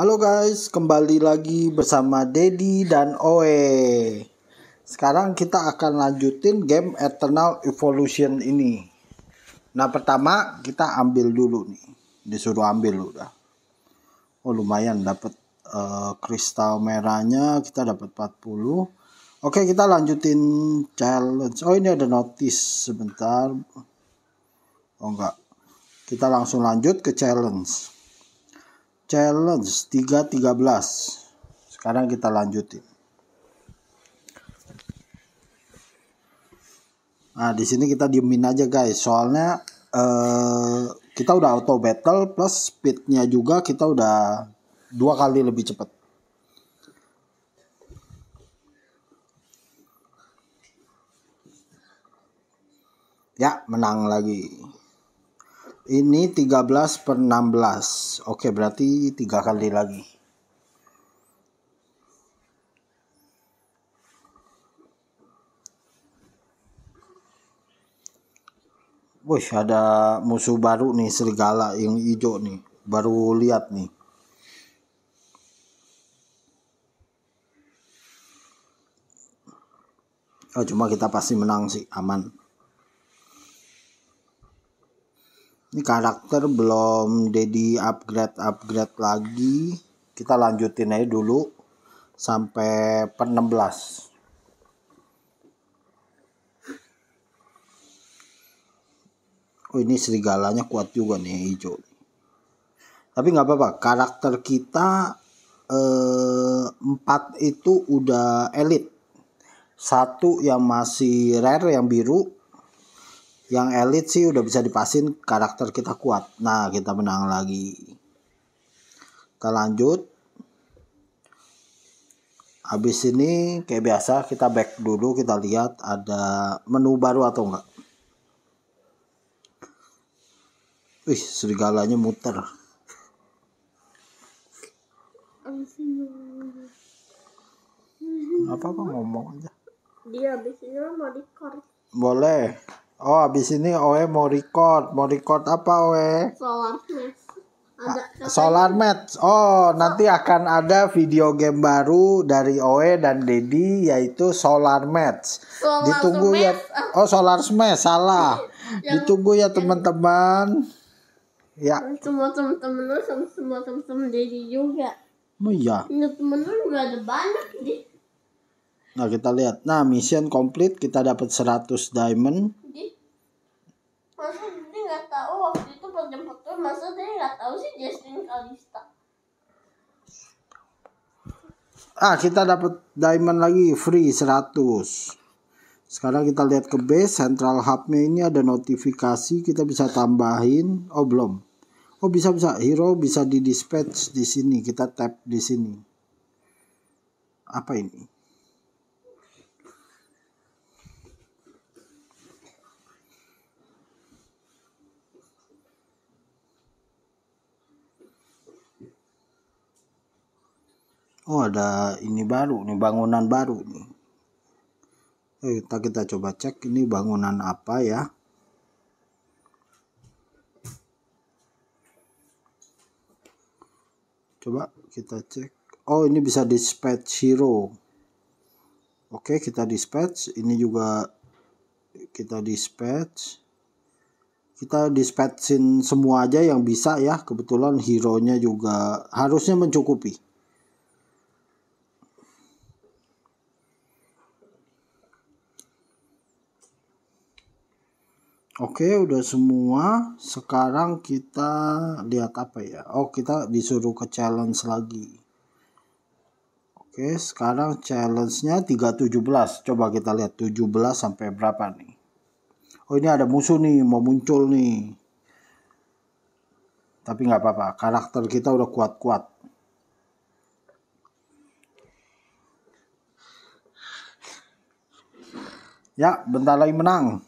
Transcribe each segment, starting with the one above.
Halo guys, kembali lagi bersama Dedi dan Oe. Sekarang kita akan lanjutin game Eternal Evolution ini. Nah pertama kita ambil dulu nih, disuruh ambil udah. Oh lumayan dapat uh, eh, kristal merahnya, kita dapat 40. Oke kita lanjutin challenge. Oh ini ada notice sebentar. Oh enggak, kita langsung lanjut ke challenge challenge 313 sekarang kita lanjutin nah di sini kita diemin aja guys soalnya eh, kita udah auto battle plus speednya juga kita udah dua kali lebih cepat ya menang lagi ini 13 per 16. Oke, berarti 3 kali lagi. Wih, ada musuh baru nih, serigala yang hijau nih. Baru lihat nih. Oh, cuma kita pasti menang sih, aman. ini karakter belum Dedi upgrade upgrade lagi kita lanjutin aja dulu sampai per 16 Oh ini serigalanya kuat juga nih hijau tapi nggak apa-apa karakter kita eh, 4 itu udah elit satu yang masih rare yang biru yang elit sih udah bisa dipasin karakter kita kuat. Nah, kita menang lagi. Kita lanjut. Habis ini kayak biasa kita back dulu kita lihat ada menu baru atau enggak. Wih, serigalanya muter. Apa apa ngomong aja. Dia habis ini mau di Boleh. Oh, habis ini Oe mau record. Mau record apa, Oe? Solar Match. Ada, ah, Solar Match. Oh, nanti oh. akan ada video game baru dari Oe dan Dedi yaitu Solar Match. Solar Ditunggu Smash. ya. Oh, Solar Smash salah. Yang, Ditunggu ya teman-teman. Ya. Semua teman-teman semua teman-teman Dedi juga. Oh iya. Temen teman juga ada banyak, Dedi. Nah kita lihat. Nah mission complete kita dapat 100 diamond. Jadi, masa dia nggak tahu waktu itu masa dia nggak tahu sih Justin Kalista. Ah kita dapat diamond lagi free 100. Sekarang kita lihat ke base central hubnya ini ada notifikasi kita bisa tambahin. Oh belum. Oh bisa bisa hero bisa di dispatch di sini kita tap di sini. Apa ini? Oh ada ini baru nih bangunan baru nih. Eh, kita kita coba cek ini bangunan apa ya. Coba kita cek. Oh ini bisa dispatch hero. Oke kita dispatch. Ini juga kita dispatch. Kita dispatchin semua aja yang bisa ya. Kebetulan hero nya juga harusnya mencukupi Oke, udah semua. Sekarang kita lihat apa ya? Oh, kita disuruh ke challenge lagi. Oke, sekarang challenge-nya 317. Coba kita lihat 17 sampai berapa nih. Oh, ini ada musuh nih, mau muncul nih. Tapi nggak apa-apa, karakter kita udah kuat-kuat. Ya, bentar lagi menang.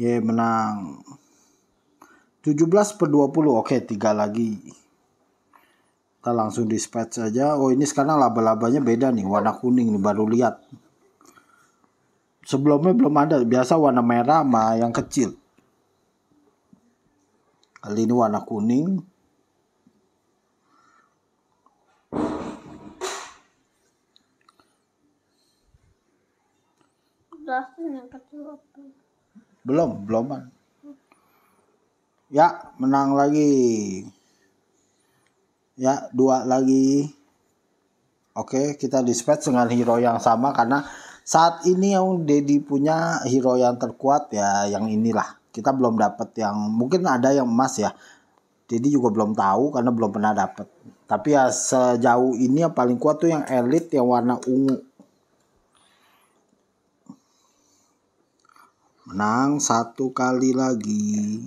ya menang 17 per 20 oke tiga lagi kita langsung dispatch saja oh ini sekarang laba-labanya beda nih warna kuning nih baru lihat sebelumnya belum ada biasa warna merah sama yang kecil kali ini warna kuning Udah yang kecil apa? belum belum ya menang lagi ya dua lagi oke kita dispatch dengan hero yang sama karena saat ini yang Dedi punya hero yang terkuat ya yang inilah kita belum dapat yang mungkin ada yang emas ya jadi juga belum tahu karena belum pernah dapat tapi ya sejauh ini yang paling kuat tuh yang elit yang warna ungu menang satu kali lagi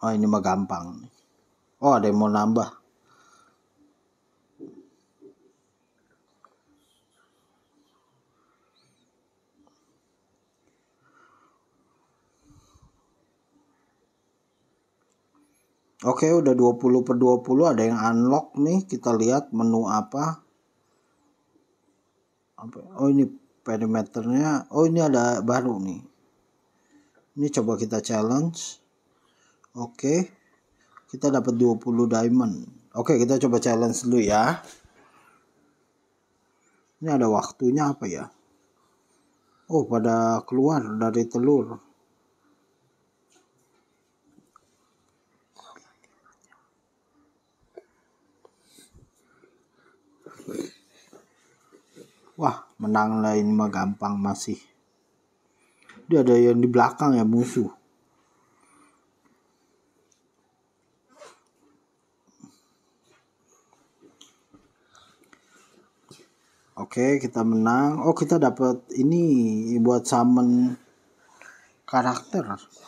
oh ini mah gampang oh ada yang mau nambah Oke okay, udah 20 per 20 ada yang unlock nih kita lihat menu apa ya? oh ini perimeternya oh ini ada baru nih ini coba kita challenge oke okay. kita dapat 20 diamond oke okay, kita coba challenge dulu ya ini ada waktunya apa ya oh pada keluar dari telur Wah, menang lah ini mah gampang masih. Dia ada yang di belakang ya musuh. Oke, kita menang. Oh, kita dapat ini buat summon karakter.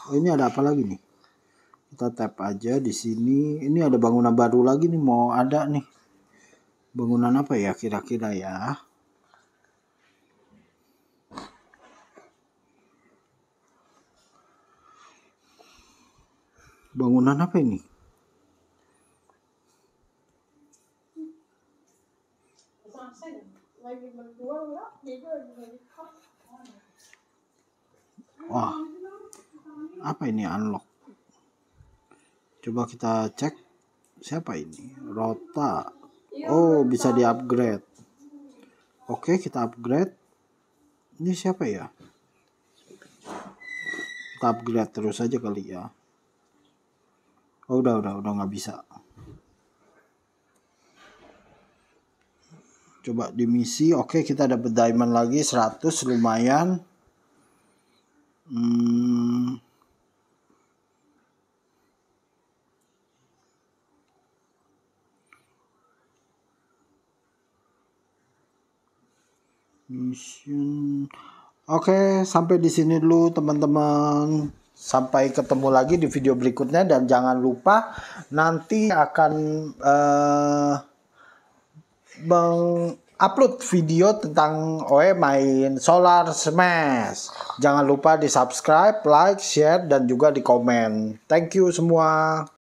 Oh, ini ada apa lagi nih? Kita tap aja di sini. Ini ada bangunan baru lagi nih mau ada nih. Bangunan apa ya kira-kira ya? Bangunan apa ini? Wah, apa ini unlock? Coba kita cek siapa ini? Rota. Oh, bisa diupgrade. upgrade Oke, kita upgrade. Ini siapa ya? Kita upgrade terus aja kali ya. Oh, udah udah udah nggak bisa. Coba di misi, oke kita dapat diamond lagi 100 lumayan. Hmm. Oke, okay, sampai di sini dulu teman-teman. Sampai ketemu lagi di video berikutnya dan jangan lupa nanti akan uh, mengupload video tentang OE main Solar Smash. Jangan lupa di subscribe, like, share, dan juga di komen. Thank you semua.